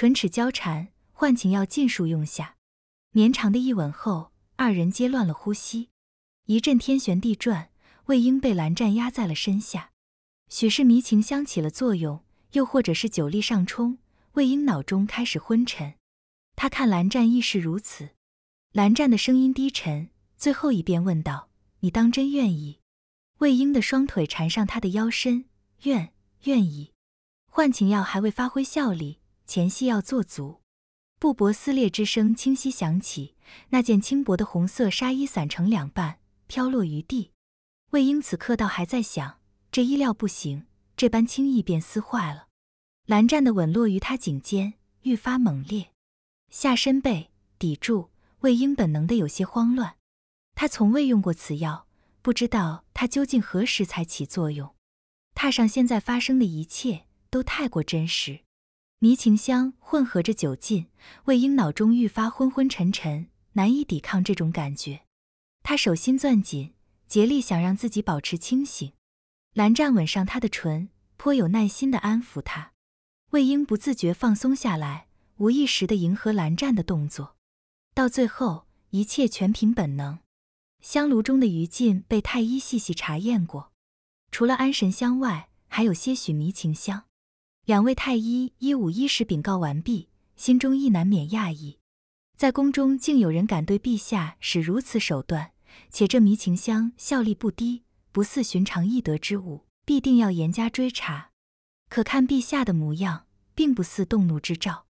唇齿交缠，幻情药尽数用下，绵长的一吻后，二人皆乱了呼吸。一阵天旋地转，魏婴被蓝湛压在了身下。许是迷情香起了作用，又或者是酒力上冲，魏婴脑中开始昏沉。他看蓝湛亦是如此。蓝湛的声音低沉，最后一遍问道：“你当真愿意？”魏婴的双腿缠上他的腰身，愿愿意。幻情药还未发挥效力。前戏要做足，布帛撕裂之声清晰响起，那件轻薄的红色纱衣散成两半，飘落于地。魏婴此刻倒还在想，这衣料不行，这般轻易便撕坏了。蓝湛的吻落于他颈间，愈发猛烈，下身被抵住，魏婴本能的有些慌乱。他从未用过此药，不知道它究竟何时才起作用。踏上现在发生的一切都太过真实。迷情香混合着酒劲，魏婴脑中愈发昏昏沉沉，难以抵抗这种感觉。他手心攥紧，竭力想让自己保持清醒。蓝湛吻上他的唇，颇有耐心地安抚他。魏婴不自觉放松下来，无意识地迎合蓝湛的动作，到最后一切全凭本能。香炉中的余烬被太医细细查验过，除了安神香外，还有些许迷情香。两位太医一五一十禀告完毕，心中亦难免讶异，在宫中竟有人敢对陛下使如此手段，且这迷情香效力不低，不似寻常易得之物，必定要严加追查。可看陛下的模样，并不似动怒之兆。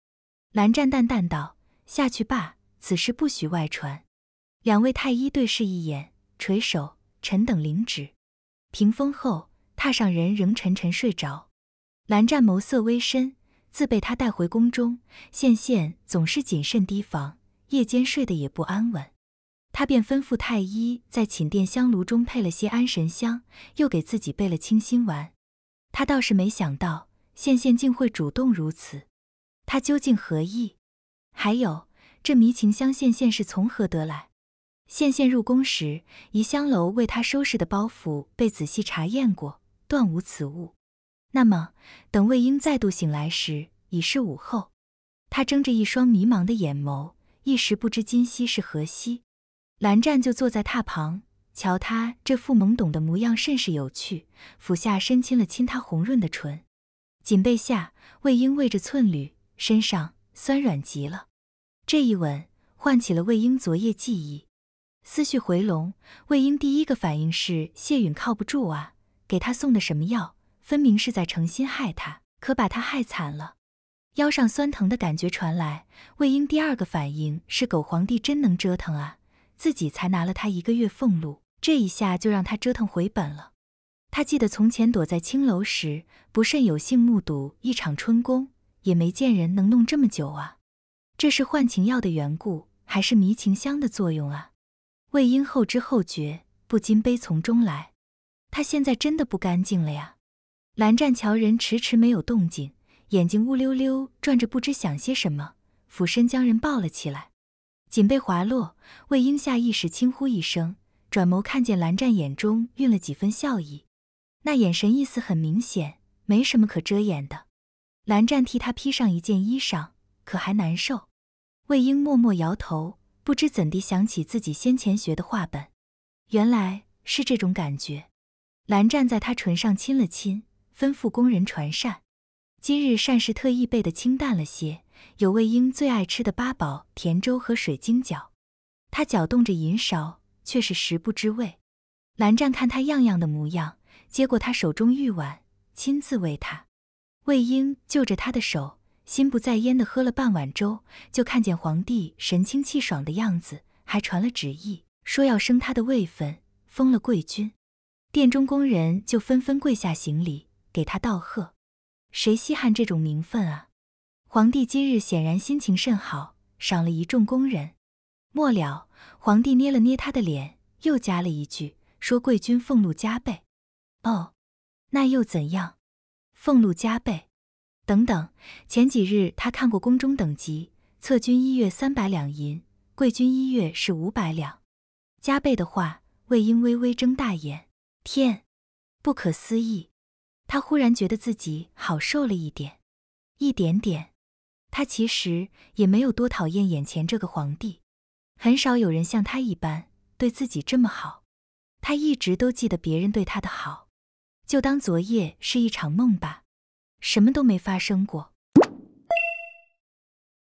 蓝湛淡淡道：“下去罢，此事不许外传。”两位太医对视一眼，垂首：“臣等领旨。”屏风后榻上人仍沉沉睡着。蓝湛眸色微深，自被他带回宫中，羡羡总是谨慎提防，夜间睡得也不安稳。他便吩咐太医在寝殿香炉中配了些安神香，又给自己备了清心丸。他倒是没想到羡羡竟会主动如此，他究竟何意？还有这迷情香，羡羡是从何得来？羡羡入宫时，怡香楼为他收拾的包袱被仔细查验过，断无此物。那么，等魏婴再度醒来时，已是午后。他睁着一双迷茫的眼眸，一时不知今夕是何夕。蓝湛就坐在榻旁，瞧他这副懵懂的模样，甚是有趣。俯下身亲了亲他红润的唇，锦被下，魏婴偎着寸缕，身上酸软极了。这一吻唤起了魏婴昨夜记忆，思绪回笼。魏婴第一个反应是：谢允靠不住啊！给他送的什么药？分明是在诚心害他，可把他害惨了。腰上酸疼的感觉传来，魏婴第二个反应是：狗皇帝真能折腾啊！自己才拿了他一个月俸禄，这一下就让他折腾回本了。他记得从前躲在青楼时，不慎有幸目睹一场春宫，也没见人能弄这么久啊。这是换情药的缘故，还是迷情香的作用啊？魏婴后知后觉，不禁悲从中来。他现在真的不干净了呀！蓝湛瞧人迟迟没有动静，眼睛乌溜溜转着，不知想些什么，俯身将人抱了起来，锦被滑落，魏婴下意识轻呼一声，转眸看见蓝湛眼中蕴了几分笑意，那眼神意思很明显，没什么可遮掩的。蓝湛替他披上一件衣裳，可还难受。魏婴默默摇头，不知怎地想起自己先前学的话本，原来是这种感觉。蓝湛在他唇上亲了亲。吩咐工人传膳，今日膳食特意备的清淡了些，有魏婴最爱吃的八宝甜粥和水晶饺。他搅动着银勺，却是食不知味。蓝湛看他样样的模样，接过他手中玉碗，亲自喂他。魏婴就着他的手，心不在焉的喝了半碗粥，就看见皇帝神清气爽的样子，还传了旨意，说要升他的位分，封了贵君。殿中工人就纷纷跪下行礼。给他道贺，谁稀罕这种名分啊？皇帝今日显然心情甚好，赏了一众工人。末了，皇帝捏了捏他的脸，又加了一句，说：“贵军俸禄加倍。”哦，那又怎样？俸禄加倍？等等，前几日他看过宫中等级，策军一月三百两银，贵军一月是五百两。加倍的话，魏婴微微睁大眼，天，不可思议！他忽然觉得自己好受了一点，一点点。他其实也没有多讨厌眼前这个皇帝，很少有人像他一般对自己这么好。他一直都记得别人对他的好，就当昨夜是一场梦吧，什么都没发生过。